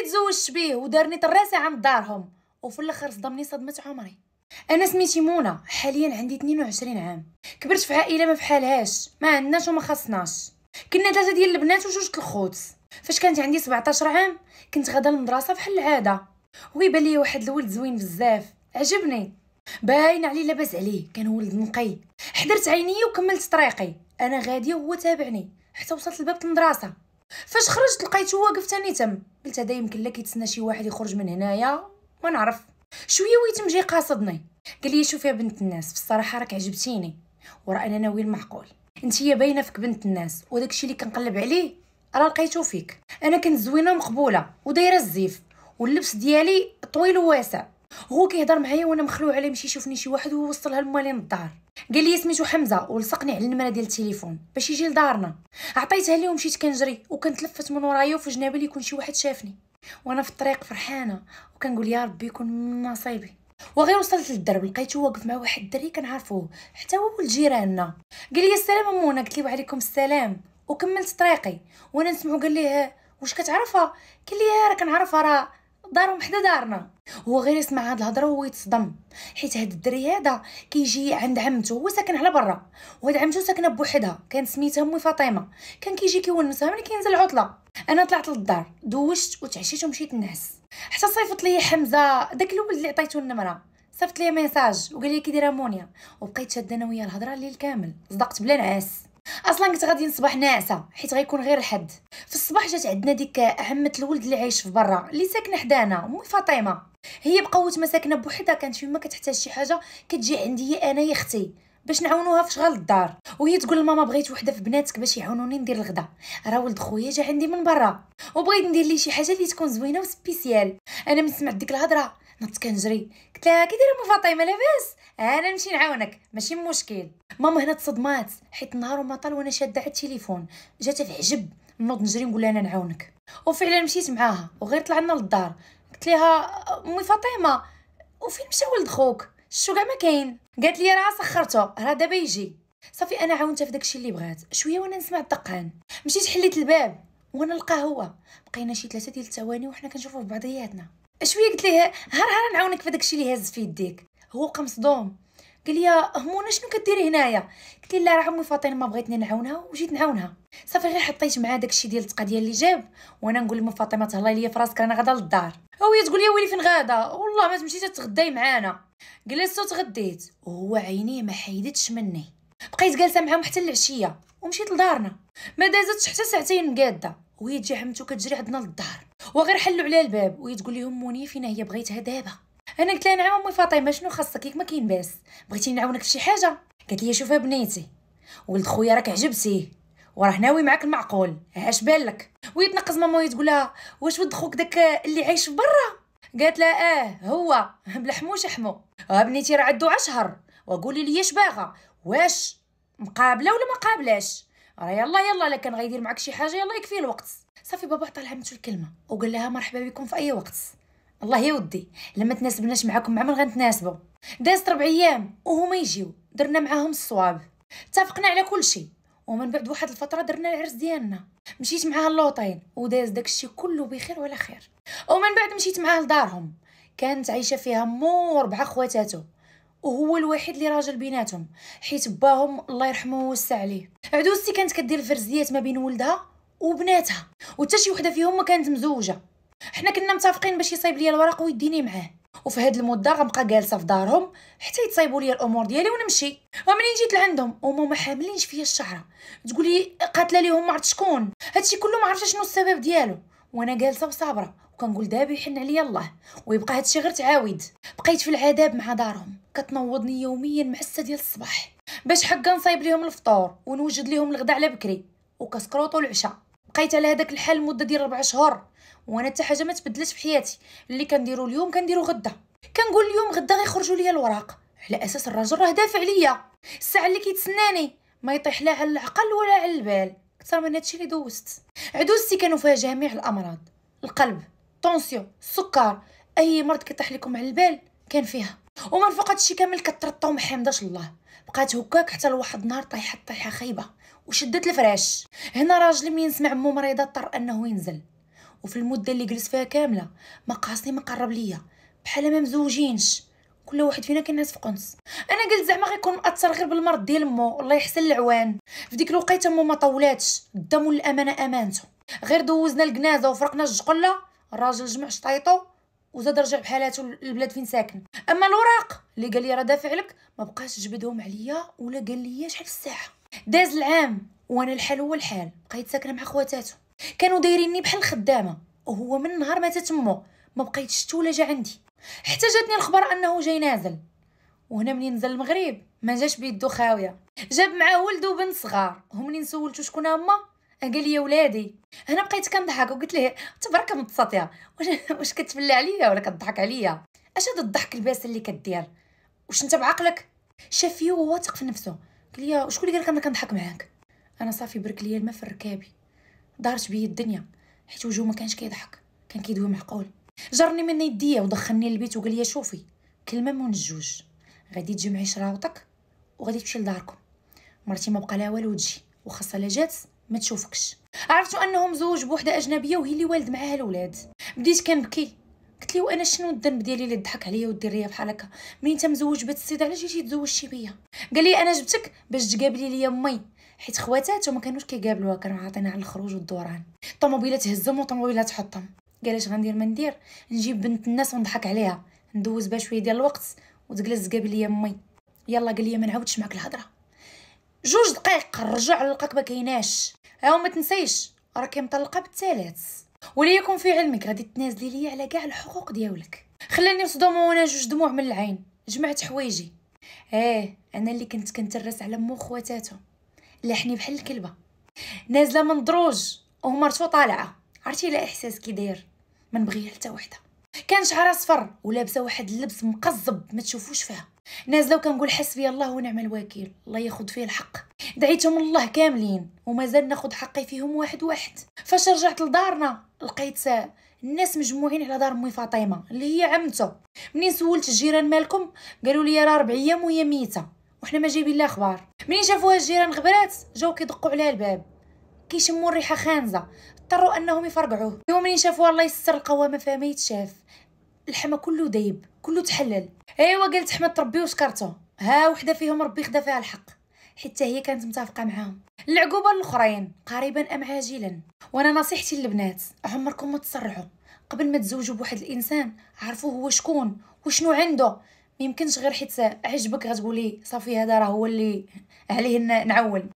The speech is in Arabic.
اللي تزوجت بيه ودارني طراسي عند دارهم وفي الاخر صدمني صدمه عمري انا سميتي منى حاليا عندي 22 عام كبرت في عائله ما بحالهاش ما عندناش وما خصناش كنا ثلاثه ديال البنات وجوج الخوت فاش كانت عندي 17 عام كنت غادا للمدرسه بحال العاده ويبان لي واحد الولد زوين بزاف عجبني باين عليه لاباس عليه كان ولد نقي حضرت عيني وكملت طريقي انا غاديه وهو تابعني حتى وصلت لباب المدرسه فاش خرجت لقيته واقف تاني تم قلت هذا يمكن لا كيتسنى شي واحد يخرج من هنايا ما نعرف شويه ويتم جاي قاصدني قال لي شوفي يا بنت الناس في الصراحه راك عجبتيني وراه انا ناوي المعقول انت هي باينه فيك بنت الناس وداك الشيء اللي كنقلب عليه راه لقيتو فيك انا كنت زوينه ومقبوله ودايره الزيف واللبس ديالي طويل وواسع هو كيهضر معايا وانا مخلوع عليه مشي يشوفني شي واحد ووصلها لمالي للدار قال لي سميتو حمزه ولصقني على النمره ديال التليفون باش يجي لدارنا عطيتها ليه ومشيت كنجري وكنتلفت من ورايا وفي جنابي يكون شي واحد شافني وانا في الطريق فرحانه وكنقول يا ربي يكون من نصيبي وغير وصلت للدرب لقيته واقف مع واحد الدري كنعرفوه حتى هو ولد جيراننا قال لي السلام امونه قلت ليه وعليكم السلام وكملت طريقي وانا نسمعو قال ليه واش كتعرفها قال لي راه كنعرفها راه دارهم حدا دارنا هو غير يسمع هاد الهضره وهو يتصدم حيت هاد الدري هذا كيجي عند عمته هو ساكن على برا وهاد عمته ساكنه بوحدها كانت سميتها امي فاطمه كان كيجي كيونسها ملي كينزل عطله انا طلعت للدار دوشت وتعشيت ومشيت نعس حتى صيفط لي حمزه داك الولد اللي عطيتو النمره صيفط لي ميساج وقال لي كي دايره وبقيت شاده انا وياه الهضره الليل كامل صدقت بلا نعاس اصلا كنت غادي نصبح ناعسه حيت غيكون غير الحد في الصباح جات عندنا ديك عمه الولد اللي عايش في برا اللي ساكنه حدانا امي فاطمه هي بقوه ما ساكنه بوحدها كانت فيما كتحتاج شي حاجه كتجي عندي انا يا اختي باش نعاونوها في شغل الدار وهي تقول لماما بغيت وحده في بناتك باش يعاونوني ندير الغدا راه ولد خويا جا عندي من برا وبغيت ندير ليه شي حاجه اللي تكون زوينه وسبيسيال انا من سمعت ديك الهضره نط كنجري لها كي دايره ام فاطمه لاباس انا نمشي نعاونك ماشي مشكل ماما هنا تصدمات حيت نهار وما طال وانا شاده على التليفون جاتها في عجب نوض نجري نقول لها انا نعاونك وفعلا مشيت معاها وغير طلعنا للدار قلت لها امي فاطمه وفين مشى ولد خوك شو كاع ما كاين قالت لي راه سخرته راه دابا يجي صافي انا عاونتها في داكشي اللي بغات شويه وانا نسمع الدقان مشيت حليت الباب وانا نلقاه هو بقينا شي ثلاثه ديال الثواني وحنا كنشوفوا في بعضياتنا شويه قلت ليه هر هر نعاونك في داكشي اللي هز في يديك هو قام مصدوم قال لي همونه شنو كديري هنايا قلت لي لا راه امي فاطمه ما بغيتني نعاونها وجيت نعاونها صافي غير حطيت معاه داكشي ديال التقه ديال اللي جاب وانا نقول لام فاطمه تهلاي ليا في راسك انا غادا للدار هي تقول لي ويلي فين غادا والله ما تمشي تتغداي معانا جلست وتغديت وهو عينيه ما حيدتش مني بقيت جالسه معاهم حتى العشيه ومشيت لدارنا ما دازتش حتى ساعتين مقاده وهي تجي عمتو كتجري عندنا للدار وغير حلوا عليها الباب وهي تقول لهم موني فينا هي بغيتها دابا انا قلت لها نعم امي فاطمه شنو خاصك ياك ما كاين باس بغيتي نعاونك فشي حاجه قالت لي شوفها بنيتي ولد خويا راك عجبتيه وراه ناوي معاك المعقول اش بالك ويتنقز ماما وتقول لها واش ولد خوك داك اللي عايش برا قالت لها اه هو بلا حمو ها آه، بنيتي راه عندو عشهر وقولي لي اش باغا واش مقابله ولا ما قابلاش راه يلا يلا لكن كان غيدير معاك شي حاجه يلا يكفي الوقت صافي بابا عطى لعمتو الكلمه وقال لها مرحبا بكم في اي وقت الله يودي لما تناسبناش معاكم عمر غنتناسبوا دازت ربع ايام وهما يجيو درنا معاهم الصواب اتفقنا على كل شيء ومن بعد واحد الفتره درنا العرس ديالنا مشيت معاها اللوطين وداز داكشي كله بخير وعلى خير ومن بعد مشيت معاها لدارهم كانت عايشه فيها مو وربعه خواتاتو وهو الوحيد اللي راجل بيناتهم حيت باهم الله يرحمه ويوسع عليه عدوستي كانت كدير الفرزيات ما بين ولدها وبناتها وحتى شي وحده فيهم ما كانت مزوجه حنا كنا متفقين باش يصايب ليا الورق ويديني معاه وفي هاد المده غنبقى جالسه في دارهم حتى يتصايبوا ليا الامور ديالي ونمشي ومنين جيت لعندهم هما ما حاملينش فيا الشعره تقولي قاتله ليهم ما عرفت شكون هادشي كله ما عرفتش شنو السبب ديالو وانا جالسه وصابره وكنقول دابا يحن عليا الله ويبقى هادشي غير تعاود بقيت في العذاب مع دارهم كتنوضني يوميا مع 6 ديال الصباح باش حقا نصايب ليهم الفطور ونوجد ليهم الغداء على بكري وكسكروطو العشاء بقيت على هذاك الحال مده ديال ربع شهور وانا حتى حاجه ما تبدلت في حياتي اللي كنديرو اليوم كنديرو غدا كنقول اليوم غدا غيخرجوا ليا الوراق على اساس الراجل راه دافع ليا الساعه اللي كيتسناني ما يطيح لا على العقل ولا على البال اكثر من هادشي اللي دوزت عدوزتي كانوا فيها جميع الامراض القلب طونسيون السكر اي مرض كيطيح لكم على البال كان فيها ومن فوق هادشي كامل كترطاو ما الله بقات هكاك حتى لواحد النهار طيحت طايحه خايبه وشدت الفراش هنا راجل من سمع مو مريضه اضطر انه ينزل وفي المده اللي جلس فيها كامله ما قاصني ما قرب ليا بحال ما مزوجينش كل واحد فينا كينعس في قنص انا قلت زعما غيكون متاثر غير بالمرض ديال مو الله يحسن العوان في ديك الوقيته مو ما طولاتش الدم والامانه امانته غير دوزنا الكنازه وفرقنا الجقله الراجل جمع شطيطو وزاد رجع بحالاته للبلاد فين ساكن اما الوراق اللي قال لي راه دافع لك ما بقاش جبدهم عليا ولا قال لي شحال في الساحه داز العام وانا الحال هو الحال بقيت ساكنه مع خواتاتو كانوا دايريني بحال خدامه وهو من نهار ما تمو ما بقيتش حتى ولا جا عندي حتى جاتني الخبر انه جاي نازل وهنا منين نزل المغرب ما جاش بيدو خاويه جاب معاه ولد وبنت صغار هم منين سولتو شكون هما قال لي ولادي هنا بقيت كنضحك وقلت ليه تبارك متسطيه واش واش كتبلع عليا ولا كتضحك عليا اش هذا الضحك الباسل اللي كدير واش انت بعقلك شاف فيه وهو واثق في نفسه قال لي شكون اللي قال لك انا كنضحك معاك انا صافي برك ليا الماء في الركابي دارت بيا الدنيا حيت وجهو ما كانش كيضحك كان كيدوي معقول جرني من يديا ودخلني للبيت وقال لي شوفي كلمه من الجوج غادي تجمعي شراوطك وغادي تمشي لداركم مرتي ما بقى لها والو تجي وخاصها لا جات ما تشوفكش عرفتو انهم زوج بوحده اجنبيه وهي اللي والد معاها الاولاد بديت كنبكي قلت لي وانا شنو الذنب ديالي اللي ضحك عليا ودير ليا بحال هكا منين انت مزوج بهاد السيد علاش جيتي تزوجتي بيا قال لي انا جبتك باش تقابلي ليا مي حيت خواتاتو ما كانوش كيقابلوها كانوا عاطينا على الخروج والدوران طوموبيلات تهزم وطوموبيلات تحطم قال اش غندير ما ندير نجيب بنت الناس ونضحك عليها ندوز بها شويه ديال الوقت وتجلس قابل ليا مي يلا قال لي ما نعاودش معاك الهضره جوج دقائق رجع للقاك ما كايناش ها ما تنسيش راكي مطلقه بالثالث وليكن في علمك غادي تنازلي ليا على كاع الحقوق دياولك خلاني نصدم وانا جوج دموع من العين جمعت حوايجي ايه انا اللي كنت كنترس على مو خواتاته لاحني بحال الكلبه نازله من دروج ومرتو طالعه عرفتي لا احساس كي داير ما نبغي حتى وحده كان شعرها صفر ولابسه واحد اللبس مقزب ما تشوفوش فيها نازله وكنقول حسبي الله ونعم الوكيل الله ياخذ فيه الحق دعيتهم الله كاملين ومازال ناخذ حقي فيهم واحد واحد فاش رجعت لدارنا لقيت الناس مجموعين على دار امي فاطمه اللي هي عمته منين سولت الجيران مالكم قالوا لي راه اربع ايام وهي ميته وحنا ما جايبين لا اخبار منين شافوها الجيران غبرات جاو كيدقوا عليها الباب كيشموا الريحه خانزه اضطروا انهم يفرقعوه يوم منين شافوها الله يستر القوامه فما يتشاف الحما كله دايب كله تحلل ايوا قالت احمد ربي وسكرته ها وحده فيهم ربي خدا فيها الحق حتى هي كانت متفقه معاهم العقوبه الاخرين قريبا ام عاجلا وانا نصيحتي للبنات عمركم ما تسرعوا قبل ما تزوجوا بواحد الانسان عرفوا هو شكون وشنو عنده ميمكنش غير حيت عجبك غتقولي صافي هذا راه هو اللي عليه نعول